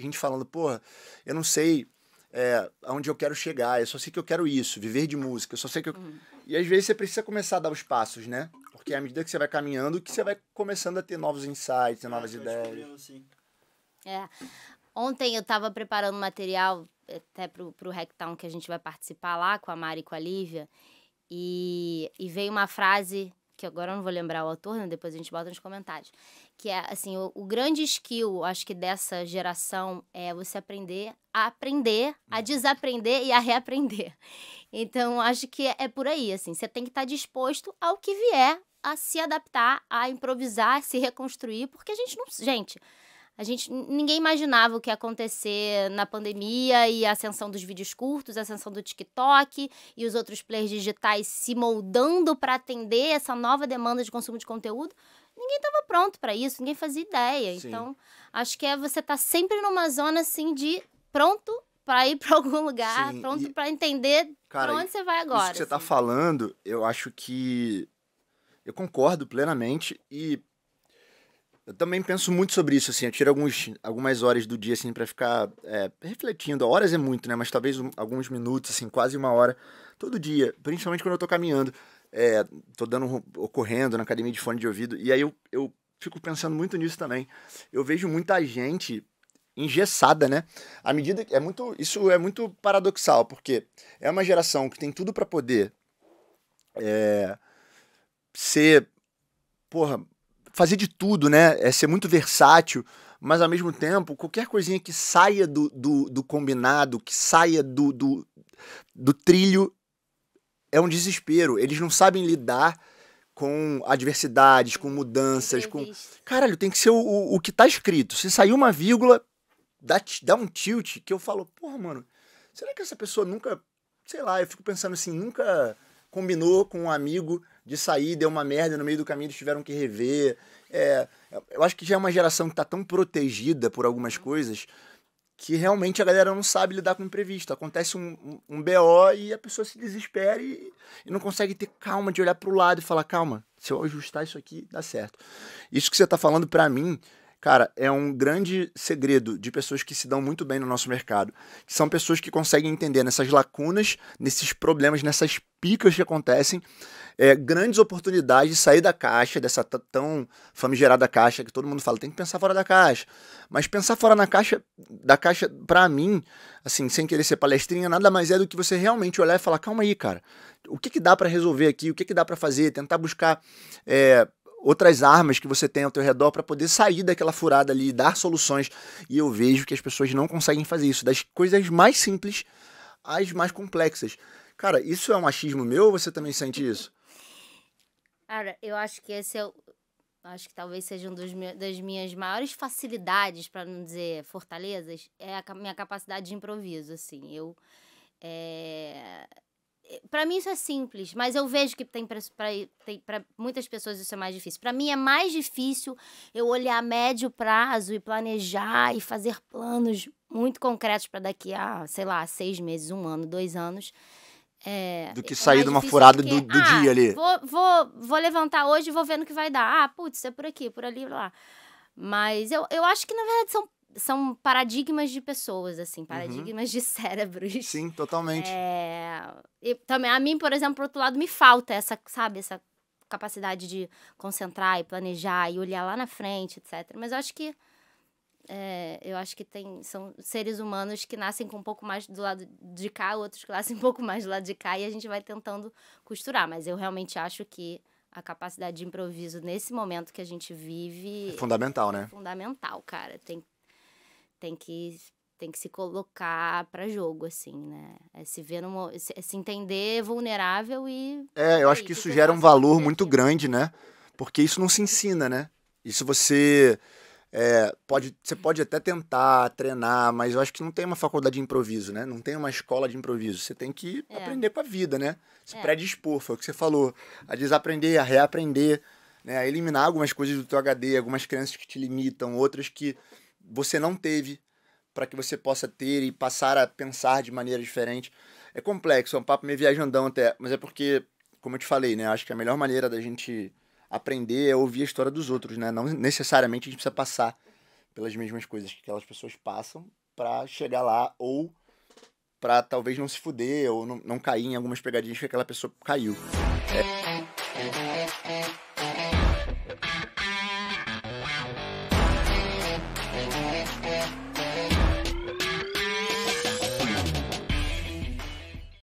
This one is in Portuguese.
gente falando, porra, eu não sei é, aonde eu quero chegar, eu só sei que eu quero isso, viver de música, eu só sei que eu... Uhum. E às vezes você precisa começar a dar os passos, né? Porque à medida que você vai caminhando, que você vai começando a ter novos insights, ter é, novas ideias. Assim. É. Ontem eu tava preparando material até pro, pro Hacktown que a gente vai participar lá com a Mari e com a Lívia. E, e veio uma frase que agora eu não vou lembrar o autor, né? depois a gente bota nos comentários, que é assim, o, o grande skill, acho que dessa geração é você aprender a aprender, a é. desaprender e a reaprender. Então, acho que é por aí, assim, você tem que estar tá disposto ao que vier, a se adaptar, a improvisar, a se reconstruir, porque a gente não, gente, a gente ninguém imaginava o que ia acontecer na pandemia e a ascensão dos vídeos curtos, a ascensão do TikTok e os outros players digitais se moldando para atender essa nova demanda de consumo de conteúdo. Ninguém estava pronto para isso, ninguém fazia ideia. Sim. Então, acho que é você tá sempre numa zona assim de pronto para ir para algum lugar, Sim, pronto e... para entender para onde você vai agora. Isso que tá assim. você está falando, eu acho que eu concordo plenamente e eu também penso muito sobre isso, assim. Eu tiro alguns, algumas horas do dia, assim, para ficar é, refletindo. Horas é muito, né? Mas talvez um, alguns minutos, assim, quase uma hora, todo dia. Principalmente quando eu tô caminhando. É, tô dando, correndo na academia de fone de ouvido. E aí eu, eu fico pensando muito nisso também. Eu vejo muita gente engessada, né? À medida que é muito, isso é muito paradoxal, porque é uma geração que tem tudo para poder é, ser porra, fazer de tudo, né? É ser muito versátil, mas ao mesmo tempo, qualquer coisinha que saia do, do, do combinado, que saia do, do, do trilho, é um desespero. Eles não sabem lidar com adversidades, com mudanças, com. Caralho, tem que ser o, o, que tá escrito. Se sair uma vírgula, dá, dá um tilt que eu falo, porra, mano, será que essa pessoa nunca. Sei lá, eu fico pensando assim, nunca combinou com um amigo de sair, deu uma merda, no meio do caminho eles tiveram que rever. É, eu acho que já é uma geração que está tão protegida por algumas coisas que realmente a galera não sabe lidar com o imprevisto. Acontece um, um, um BO e a pessoa se desespera e, e, não consegue ter calma de olhar para o lado e falar: calma, se eu ajustar isso aqui, dá certo. Isso que você está falando, para mim, cara, é um grande segredo de pessoas que se dão muito bem no nosso mercado. Que são pessoas que conseguem entender nessas lacunas, nesses problemas, nessas picas que acontecem, é, grandes oportunidades de sair da caixa, dessa tão famigerada caixa que todo mundo fala, tem que pensar fora da caixa. Mas pensar fora na caixa, da caixa, para mim, assim, sem querer ser palestrinha, nada mais é do que você realmente olhar e falar, calma aí, cara, o que, que dá para resolver aqui, o que, que dá para fazer, tentar buscar é, outras armas que você tem ao teu redor para poder sair daquela furada ali, e dar soluções. E eu vejo que as pessoas não conseguem fazer isso, das coisas mais simples às mais complexas. Cara, isso é um machismo meu ou você também sente isso? Cara, eu acho que esse é acho que talvez seja uma das minhas maiores facilidades, para não dizer fortalezas, é a minha capacidade de improviso, assim. Eu é, para mim isso é simples, mas eu vejo que tem para muitas pessoas isso é mais difícil. Para mim é mais difícil eu olhar a médio prazo e planejar e fazer planos muito concretos para daqui a, sei lá, seis meses, um ano, dois anos. É, do que é sair de uma furada do, do ah, dia ali. Vou, vou, vou levantar hoje e vou vendo o que vai dar. Ah, putz, é por aqui, por ali, lá. Mas eu, eu acho que, na verdade, são são paradigmas de pessoas, assim, uhum. paradigmas uhum. de cérebros. Sim, totalmente. É... E também, a mim, por exemplo, por outro lado, me falta essa, sabe, essa capacidade de concentrar e planejar e olhar lá na frente, etc. Mas eu acho que é, eu acho que tem são seres humanos que nascem com um pouco mais do lado de cá, outros que nascem um pouco mais do lado de cá e a gente vai tentando costurar. Mas eu realmente acho que a capacidade de improviso nesse momento que a gente vive é fundamental, né? é né? Fundamental, cara. Tem tem que tem que se colocar para jogo, assim, né? É se ver numa, se, é se, entender vulnerável e. É, eu acho que isso gera um valor muito grande, né? Porque isso não se ensina, né? Isso você. É, pode, você pode até tentar treinar, mas eu acho que não tem uma faculdade de improviso, né? Não tem uma escola de improviso. Você tem que é. aprender com a vida, né? Se é. predispor, foi o que você falou. A desaprender, a reaprender, né? a eliminar algumas coisas do teu HD, algumas crenças que te limitam, outras que você não teve, para que você possa ter e passar a pensar de maneira diferente. É complexo, é um papo meio viajandão até, mas é porque, como eu te falei, né? Acho que a melhor maneira da gente aprender é ouvir a história dos outros, né? Não necessariamente a gente precisa passar pelas mesmas coisas que aquelas pessoas passam para chegar lá ou para talvez não se fuder ou não, não cair em algumas pegadinhas que aquela pessoa caiu. É.